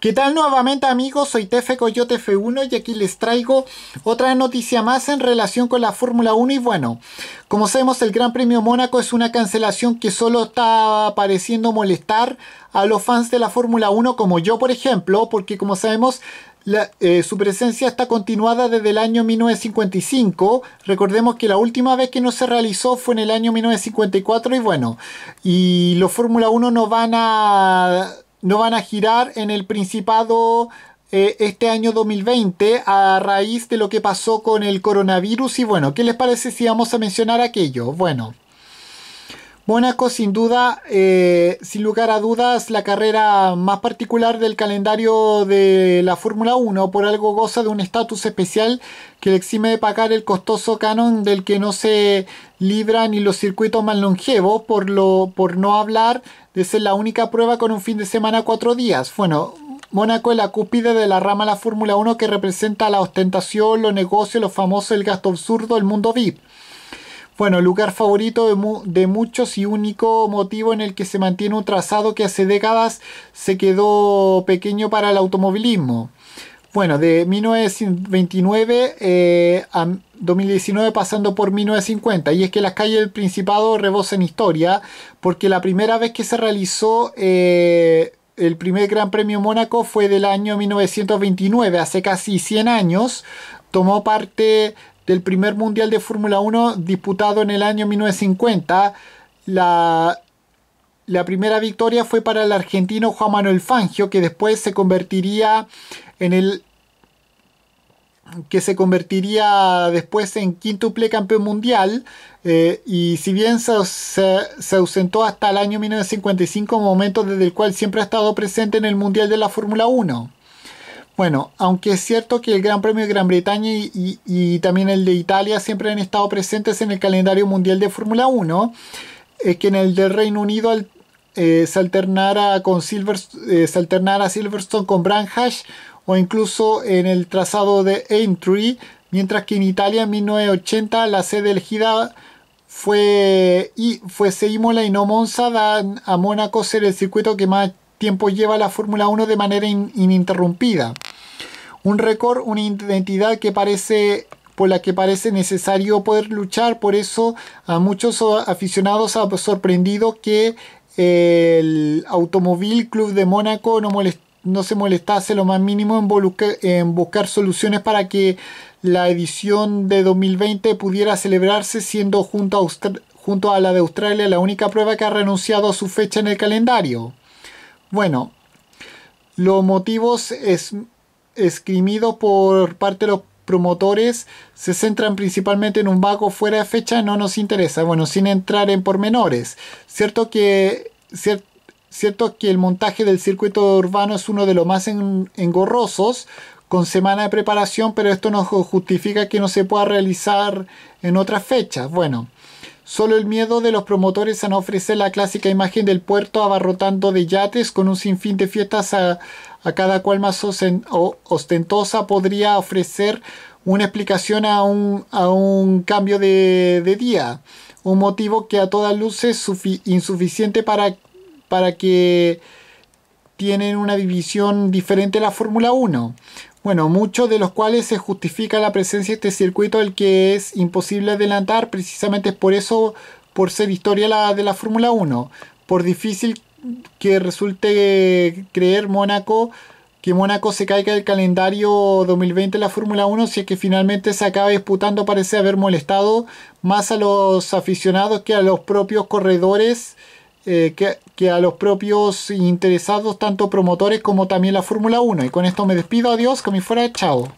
¿Qué tal nuevamente amigos? Soy Tefe Coyote F1 y aquí les traigo otra noticia más en relación con la Fórmula 1 y bueno, como sabemos el Gran Premio Mónaco es una cancelación que solo está pareciendo molestar a los fans de la Fórmula 1 como yo por ejemplo, porque como sabemos eh, su presencia está continuada desde el año 1955. Recordemos que la última vez que no se realizó fue en el año 1954 y bueno, y los Fórmula 1 no van a no van a girar en el Principado eh, este año 2020 a raíz de lo que pasó con el coronavirus. Y bueno, ¿qué les parece si vamos a mencionar aquello? Bueno, Mónaco, sin duda, eh, sin lugar a dudas, la carrera más particular del calendario de la Fórmula 1, por algo goza de un estatus especial que le exime de pagar el costoso canon del que no se libra ni los circuitos más longevos, por, lo, por no hablar de ser la única prueba con un fin de semana cuatro días. Bueno, Mónaco es la cúspide de la rama de la Fórmula 1 que representa la ostentación, los negocios, los famosos, el gasto absurdo, el mundo VIP. Bueno, lugar favorito de, muchos y único motivo en el que se mantiene un trazado que hace décadas se quedó pequeño para el automovilismo. Bueno, de 1929 eh, a 2019 pasando por 1950. Y es que las calles del Principado rebosan historia porque la primera vez que se realizó... Eh, el primer Gran Premio Mónaco fue del año 1929, hace casi 100 años. Tomó parte del primer Mundial de Fórmula 1 disputado en el año 1950. La, la primera victoria fue para el argentino Juan Manuel Fangio, que después se convertiría en el que se convertiría después en quíntuple campeón mundial eh, y si bien se, se, ausentó hasta el año 1955, momento desde el cual siempre ha estado presente en el Mundial de la Fórmula 1. Bueno, aunque es cierto que el Gran Premio de Gran Bretaña y, también el de Italia siempre han estado presentes en el calendario mundial de Fórmula 1, es que en el del Reino Unido eh, se, alternara con eh, Silverstone con Branhash o incluso en el trazado de Aintree, mientras que en Italia en 1980 la sede elegida fue, y, fuese y no Monza, dan a Mónaco ser el circuito que más tiempo lleva la Fórmula 1 de manera ininterrumpida. Un récord, una identidad que parece por la que parece necesario poder luchar, por eso a muchos aficionados ha sorprendido que el Automóvil Club de Mónaco no, se molestase lo más mínimo en, en buscar soluciones para que la edición de 2020 pudiera celebrarse siendo junto a, junto a la de Australia la única prueba que ha renunciado a su fecha en el calendario. Bueno, los motivos es, escrimido por parte de los promotores se centran principalmente en un vago fuera de fecha, no nos interesa. Bueno, sin entrar en pormenores. Cierto que, cierto que el montaje del circuito urbano es uno de los más engorrosos, con semana de preparación, pero esto no justifica que no se pueda realizar en otras fechas. Bueno. Solo el miedo de los promotores a no ofrecer la clásica imagen del puerto abarrotando de yates con un sinfín de fiestas a, a cada cual más ostentosa podría ofrecer una explicación a un, a un cambio de, día, un motivo que a todas luces es insuficiente para, para que tienen una división diferente a la Fórmula 1. Bueno, muchos de los cuales se justifica la presencia de este circuito al que es imposible adelantar, precisamente por eso, por ser historia la, de la Fórmula 1, por difícil que resulte creer Mónaco que Mónaco se caiga del calendario 2020 de la Fórmula 1 si es que finalmente se acaba disputando parece haber molestado más a los aficionados que a los propios corredores eh, que, a los propios interesados tanto promotores como también la Fórmula 1 y con esto me despido adiós que me fuera chao